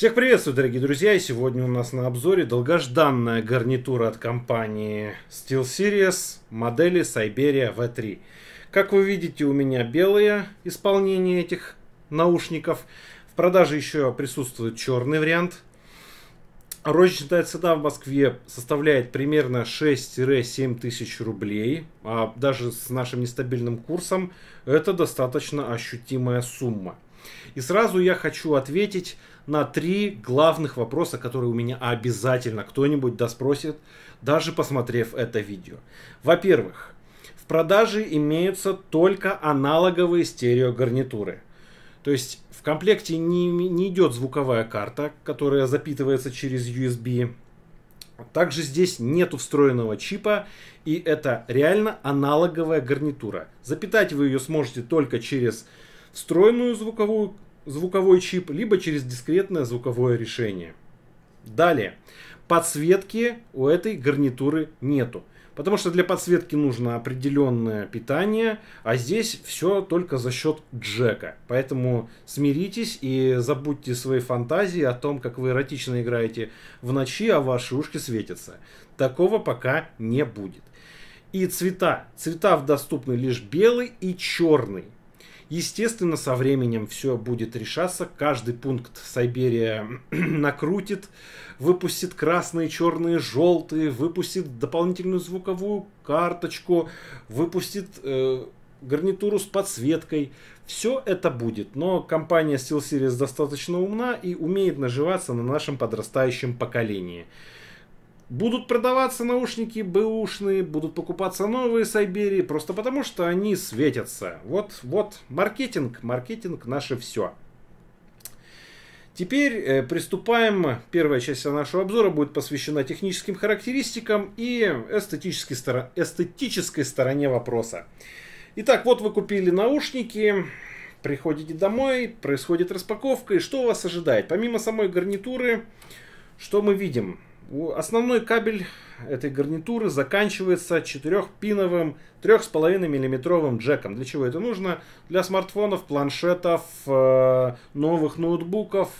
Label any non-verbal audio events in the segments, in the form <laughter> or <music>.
Всех приветствую, дорогие друзья, и сегодня у нас на обзоре долгожданная гарнитура от компании SteelSeries модели Siberia V3. Как вы видите, у меня белое исполнение этих наушников. В продаже еще присутствует черный вариант. Розничная цена в Москве составляет примерно 6-7 тысяч рублей. А даже с нашим нестабильным курсом это достаточно ощутимая сумма. И сразу я хочу ответить на три главных вопроса, которые у меня обязательно кто-нибудь доспросит, даже посмотрев это видео. Во-первых, в продаже имеются только аналоговые стереогарнитуры. То есть в комплекте не, не идет звуковая карта, которая запитывается через USB. Также здесь нету встроенного чипа, и это реально аналоговая гарнитура. Запитать вы ее сможете только через встроенную звуковую, звуковой чип, либо через дискретное звуковое решение. Далее. Подсветки у этой гарнитуры нету. Потому что для подсветки нужно определенное питание, а здесь все только за счет джека. Поэтому смиритесь и забудьте свои фантазии о том, как вы эротично играете в ночи, а ваши ушки светятся. Такого пока не будет. И цвета. Цвета доступны лишь белый и черный. Естественно, со временем все будет решаться. Каждый пункт Сайберия <clears throat> накрутит, выпустит красные, черные, желтые, выпустит дополнительную звуковую карточку, выпустит э, гарнитуру с подсветкой. Все это будет, но компания SteelSeries достаточно умна и умеет наживаться на нашем подрастающем поколении. Будут продаваться наушники бэушные, будут покупаться новые с просто потому что они светятся. Вот, вот, маркетинг, маркетинг наше все. Теперь э, приступаем. Первая часть нашего обзора будет посвящена техническим характеристикам и эстетической, стор... эстетической стороне вопроса. Итак, вот вы купили наушники, приходите домой, происходит распаковка, и что вас ожидает? Помимо самой гарнитуры, что мы видим? Основной кабель этой гарнитуры заканчивается 4-пиновым 3,5 миллиметровым джеком. Для чего это нужно? Для смартфонов, планшетов, э, новых ноутбуков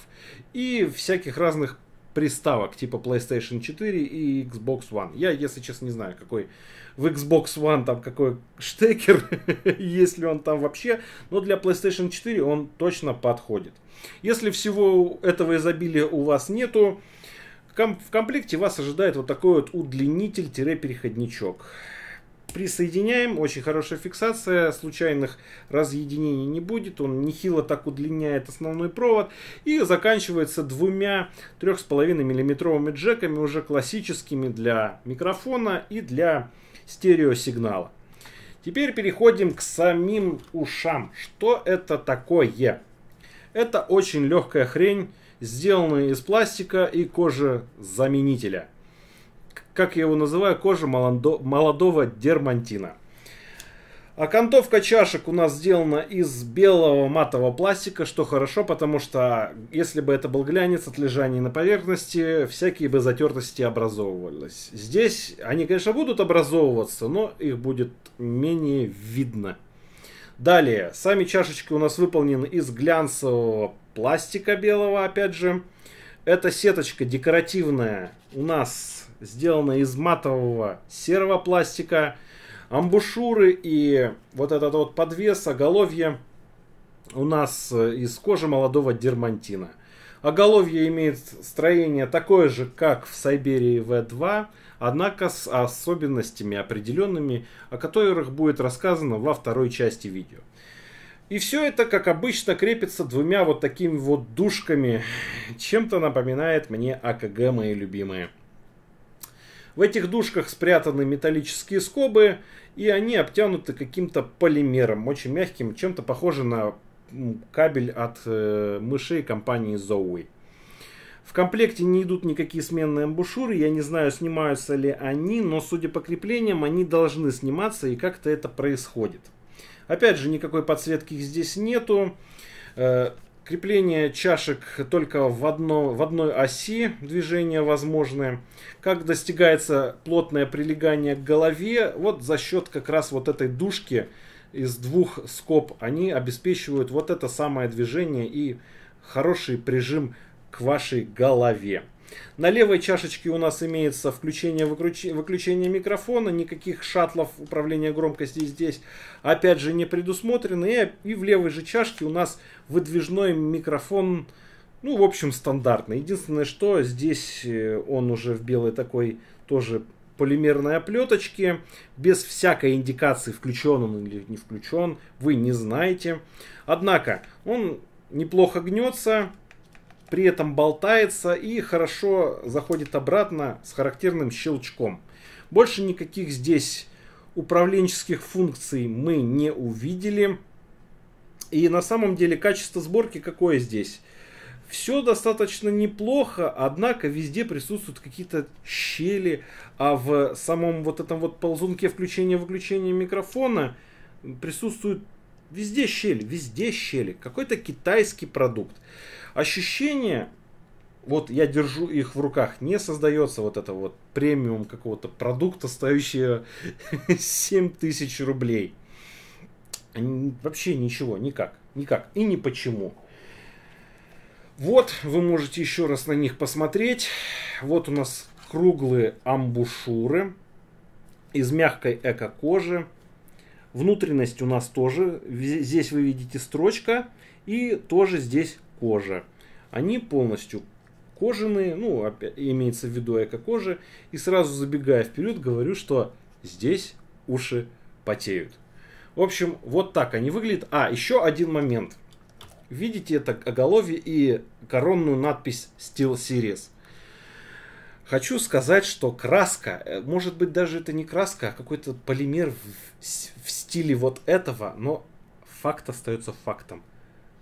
и всяких разных приставок типа PlayStation 4 и Xbox One. Я, если честно, не знаю, какой в Xbox One там какой штекер, <laughs> есть ли он там вообще, но для PlayStation 4 он точно подходит. Если всего этого изобилия у вас нету, в комплекте вас ожидает вот такой вот удлинитель-переходничок. Присоединяем, очень хорошая фиксация, случайных разъединений не будет, он нехило так удлиняет основной провод и заканчивается двумя 3,5 миллиметровыми джеками, уже классическими для микрофона и для стереосигнала. Теперь переходим к самим ушам. Что это такое? Это очень легкая хрень сделанные из пластика и кожи заменителя. Как я его называю, кожа молодого дермантина. Окантовка чашек у нас сделана из белого матового пластика, что хорошо, потому что если бы это был глянец от лежания на поверхности, всякие бы затертости образовывались. Здесь они, конечно, будут образовываться, но их будет менее видно. Далее, сами чашечки у нас выполнены из глянцевого пластика белого, опять же. Эта сеточка декоративная у нас сделана из матового серого пластика. Амбушюры и вот этот вот подвес, оголовье у нас э, из кожи молодого дермантина. Оголовье имеет строение такое же, как в Сайберии V2, однако с особенностями определенными, о которых будет рассказано во второй части видео. И все это, как обычно, крепится двумя вот такими вот душками. Чем-то напоминает мне АКГ, мои любимые. В этих душках спрятаны металлические скобы, и они обтянуты каким-то полимером, очень мягким, чем-то похоже на кабель от э, мышей компании Zowie. В комплекте не идут никакие сменные амбушюры, я не знаю, снимаются ли они, но судя по креплениям, они должны сниматься и как-то это происходит. Опять же, никакой подсветки здесь нету. Э, крепление чашек только в, одно, в одной оси движения возможны. Как достигается плотное прилегание к голове, вот за счет как раз вот этой душки из двух скоб они обеспечивают вот это самое движение и хороший прижим к вашей голове. На левой чашечке у нас имеется включение выключение микрофона, никаких шатлов управления громкостью здесь опять же не предусмотрено. И, и в левой же чашке у нас выдвижной микрофон, ну в общем стандартный. Единственное, что здесь э, он уже в белой такой тоже полимерной оплеточки, без всякой индикации, включен он или не включен, вы не знаете. Однако он неплохо гнется, при этом болтается и хорошо заходит обратно с характерным щелчком. Больше никаких здесь управленческих функций мы не увидели. И на самом деле качество сборки какое здесь? Все достаточно неплохо, однако везде присутствуют какие-то щели, а в самом вот этом вот ползунке включения-выключения микрофона присутствуют везде щели, везде щели. Какой-то китайский продукт ощущение, вот я держу их в руках, не создается вот это вот премиум какого-то продукта, стоящего 7000 <laughs> рублей. Вообще ничего, никак, никак и ни почему. Вот, вы можете еще раз на них посмотреть. Вот у нас круглые амбушюры из мягкой эко-кожи. Внутренность у нас тоже, здесь вы видите строчка, и тоже здесь кожа. Они полностью кожаные, ну, имеется в виду эко-кожи. И сразу забегая вперед, говорю, что здесь уши потеют. В общем, вот так они выглядят. А, еще один момент. Видите это оголовье и коронную надпись Steel Series. Хочу сказать, что краска, э, может быть даже это не краска, а какой-то полимер в, в стиле вот этого, но факт остается фактом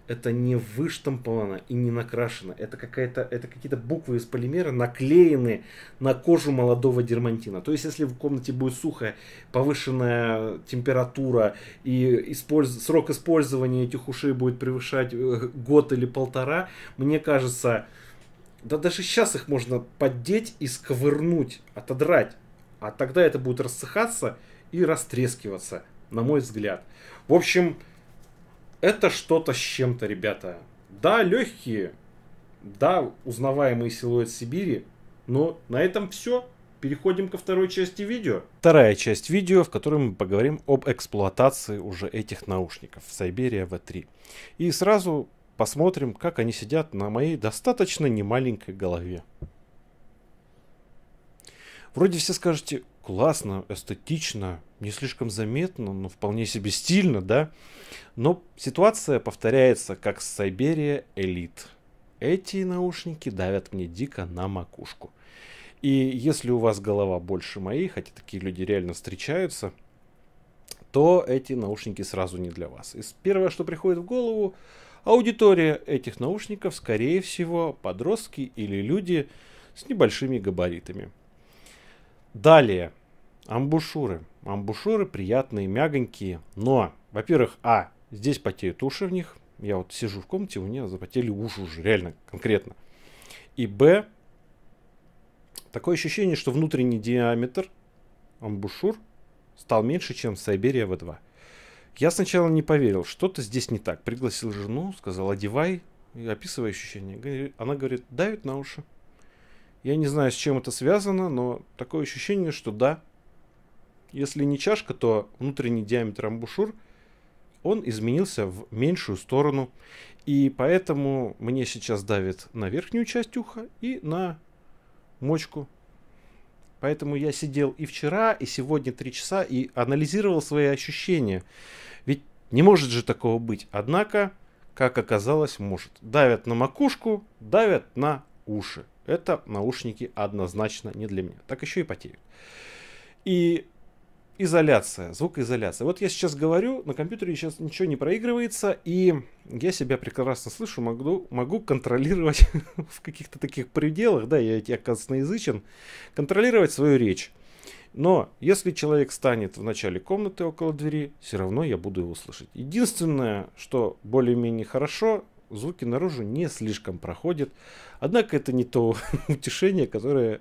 это не выштамповано и не накрашено. Это, какая-то, это какие-то буквы из полимера наклеены на кожу молодого дермантина. То есть, если в комнате будет сухая, повышенная температура и использ... срок использования этих ушей будет превышать э, год или полтора, мне кажется, да даже сейчас их можно поддеть и сковырнуть, отодрать. А тогда это будет рассыхаться и растрескиваться, на мой взгляд. В общем, это что-то с чем-то, ребята. Да, легкие, да, узнаваемый силуэт Сибири, но на этом все. Переходим ко второй части видео. Вторая часть видео, в которой мы поговорим об эксплуатации уже этих наушников Siberia V3. И сразу посмотрим, как они сидят на моей достаточно немаленькой голове. Вроде все скажете, классно, эстетично, не слишком заметно, но вполне себе стильно, да? Но ситуация повторяется, как с Сайберия Элит. Эти наушники давят мне дико на макушку. И если у вас голова больше моей, хотя такие люди реально встречаются, то эти наушники сразу не для вас. И первое, что приходит в голову, аудитория этих наушников, скорее всего, подростки или люди с небольшими габаритами. Далее, амбушюры – амбушюры приятные, мягонькие. Но, во-первых, а, здесь потеют уши в них. Я вот сижу в комнате, у меня запотели уши уже, реально, конкретно. И б, такое ощущение, что внутренний диаметр амбушюр стал меньше, чем Сайберия В2. Я сначала не поверил, что-то здесь не так. Пригласил жену, сказал, одевай, описывай ощущение. Она говорит, давит на уши. Я не знаю, с чем это связано, но такое ощущение, что да, если не чашка, то внутренний диаметр амбушюр он изменился в меньшую сторону. И поэтому мне сейчас давит на верхнюю часть уха и на мочку. Поэтому я сидел и вчера, и сегодня три часа и анализировал свои ощущения. Ведь не может же такого быть. Однако, как оказалось, может. Давят на макушку, давят на уши. Это наушники однозначно не для меня. Так еще и потеют. И изоляция, звукоизоляция. Вот я сейчас говорю, на компьютере сейчас ничего не проигрывается, и я себя прекрасно слышу, могу, могу контролировать <laughs> в каких-то таких пределах, да, я, я косноязычен, контролировать свою речь. Но если человек станет в начале комнаты около двери, все равно я буду его слышать. Единственное, что более-менее хорошо, звуки наружу не слишком проходят. Однако это не то <laughs> утешение, которое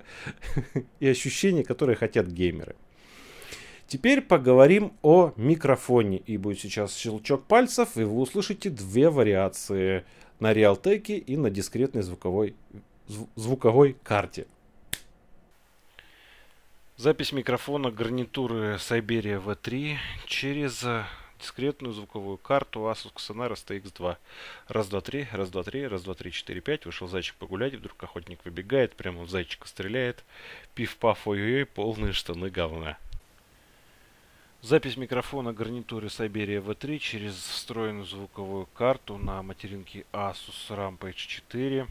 <laughs> и ощущение, которое хотят геймеры. Теперь поговорим о микрофоне. И будет сейчас щелчок пальцев, и вы услышите две вариации на Realtek и на дискретной звуковой, зв звуковой карте. Запись микрофона гарнитуры Siberia V3 через э, дискретную звуковую карту Asus Xenaros TX2. Раз, два, три, раз, два, три, раз, два, три, четыре, пять. Вышел зайчик погулять, вдруг охотник выбегает, прямо в зайчика стреляет. Пиф-паф, ой-ой, полные штаны говна. Запись микрофона гарнитуры Siberia V3 через встроенную звуковую карту на материнке Asus Rampage 4.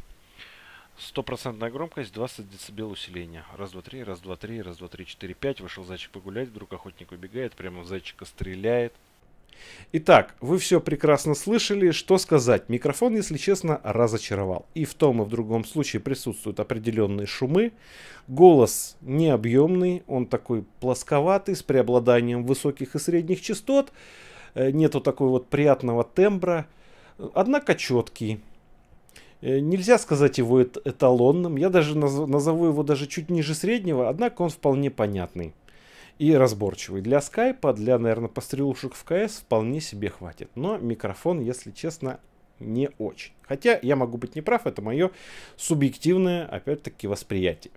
Стопроцентная громкость, 20 дБ усиления. Раз, два, три, раз, два, три, раз, два, три, четыре, пять. Вышел зайчик погулять, вдруг охотник убегает, прямо в зайчика стреляет. Итак, вы все прекрасно слышали, что сказать. Микрофон, если честно, разочаровал. И в том и в другом случае присутствуют определенные шумы. Голос не объемный, он такой плосковатый, с преобладанием высоких и средних частот. Э, нету такой вот приятного тембра, однако четкий. Э, нельзя сказать его эталонным, я даже назову его даже чуть ниже среднего, однако он вполне понятный и разборчивый. Для скайпа, для, наверное, пострелушек в КС вполне себе хватит. Но микрофон, если честно, не очень. Хотя я могу быть неправ, это мое субъективное, опять-таки, восприятие.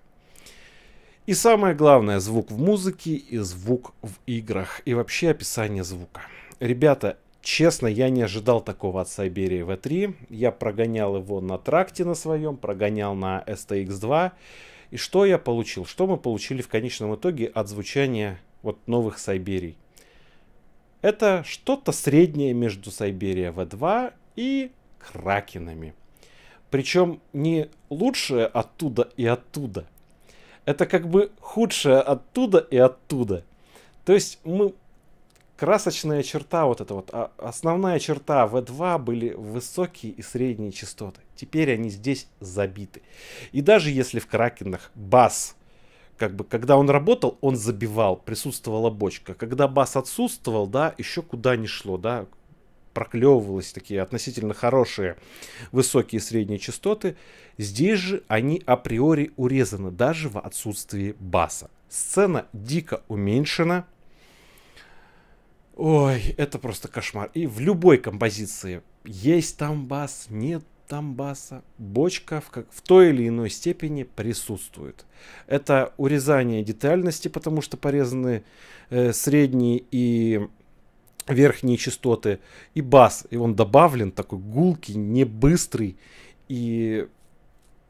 И самое главное, звук в музыке и звук в играх. И вообще описание звука. Ребята, честно, я не ожидал такого от Siberia V3. Я прогонял его на тракте на своем, прогонял на STX2. И что я получил? Что мы получили в конечном итоге от звучания вот новых Сайберий? Это что-то среднее между Сайберия V2 и Кракенами. Причем не лучшее оттуда и оттуда. Это как бы худшее оттуда и оттуда. То есть мы красочная черта вот эта вот, а основная черта V2 были высокие и средние частоты. Теперь они здесь забиты. И даже если в Кракенах бас, как бы, когда он работал, он забивал, присутствовала бочка. Когда бас отсутствовал, да, еще куда не шло, да, проклевывалось такие относительно хорошие высокие и средние частоты. Здесь же они априори урезаны, даже в отсутствии баса. Сцена дико уменьшена. Ой, это просто кошмар. И в любой композиции есть там бас, нет Донбасса бочка в, как, в той или иной степени присутствует. Это урезание детальности, потому что порезаны э, средние и верхние частоты, и бас, и он добавлен такой гулкий, не быстрый, и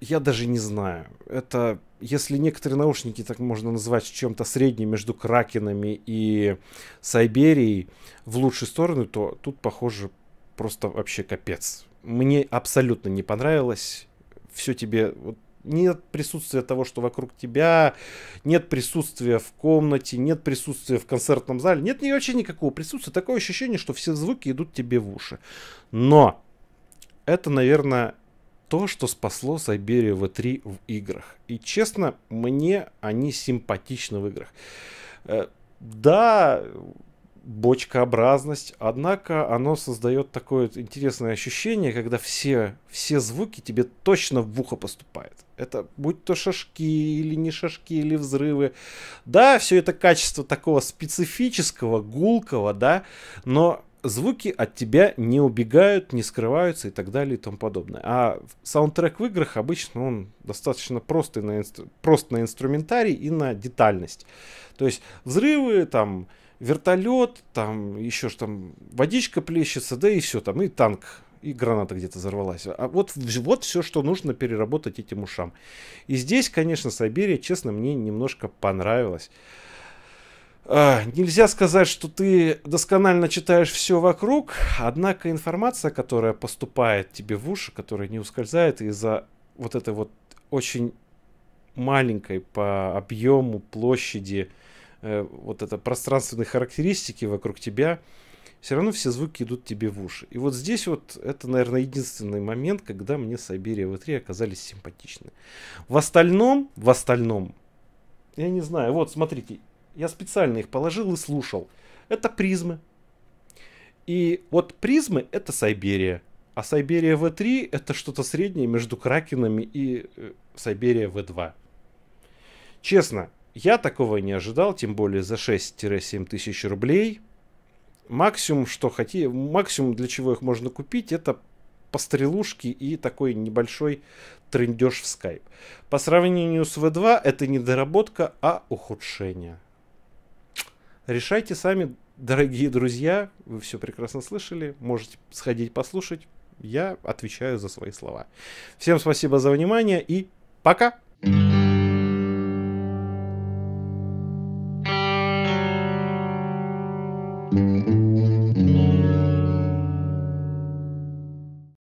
я даже не знаю. Это, если некоторые наушники так можно назвать чем-то средним между кракенами и Сайберией в лучшую сторону, то тут, похоже, просто вообще капец. Мне абсолютно не понравилось. Все тебе... Вот, нет присутствия того, что вокруг тебя, нет присутствия в комнате, нет присутствия в концертном зале, нет ни вообще никакого присутствия. Такое ощущение, что все звуки идут тебе в уши. Но это, наверное, то, что спасло Сайберию V3 в играх. И честно, мне они симпатичны в играх. Э, да, бочкообразность, однако оно создает такое интересное ощущение, когда все, все звуки тебе точно в ухо поступают. Это будь то шашки или не шашки, или взрывы. Да, все это качество такого специфического, гулкого, да, но звуки от тебя не убегают, не скрываются и так далее и тому подобное. А саундтрек в играх обычно он достаточно простый на инстру... прост на инструментарий и на детальность. То есть взрывы, там, вертолет, там еще что там, водичка плещется, да и все там, и танк, и граната где-то взорвалась. А вот, вот все, что нужно переработать этим ушам. И здесь, конечно, Сайберия, честно, мне немножко понравилось а, нельзя сказать, что ты досконально читаешь все вокруг, однако информация, которая поступает тебе в уши, которая не ускользает из-за вот этой вот очень маленькой по объему, площади, Э, вот это пространственные характеристики вокруг тебя, все равно все звуки идут тебе в уши. И вот здесь вот это, наверное, единственный момент, когда мне Сайберия V3 оказались симпатичны. В остальном, в остальном, я не знаю, вот смотрите, я специально их положил и слушал. Это призмы. И вот призмы это Сайберия. А Сайберия V3 это что-то среднее между кракенами и э, Сайберия V2. Честно, я такого не ожидал, тем более за 6-7 тысяч рублей. Максимум, что хоти, максимум для чего их можно купить, это пострелушки и такой небольшой трендеж в Skype. По сравнению с V2 это не доработка, а ухудшение. Решайте сами, дорогие друзья, вы все прекрасно слышали, можете сходить послушать, я отвечаю за свои слова. Всем спасибо за внимание и пока! Mm-hmm.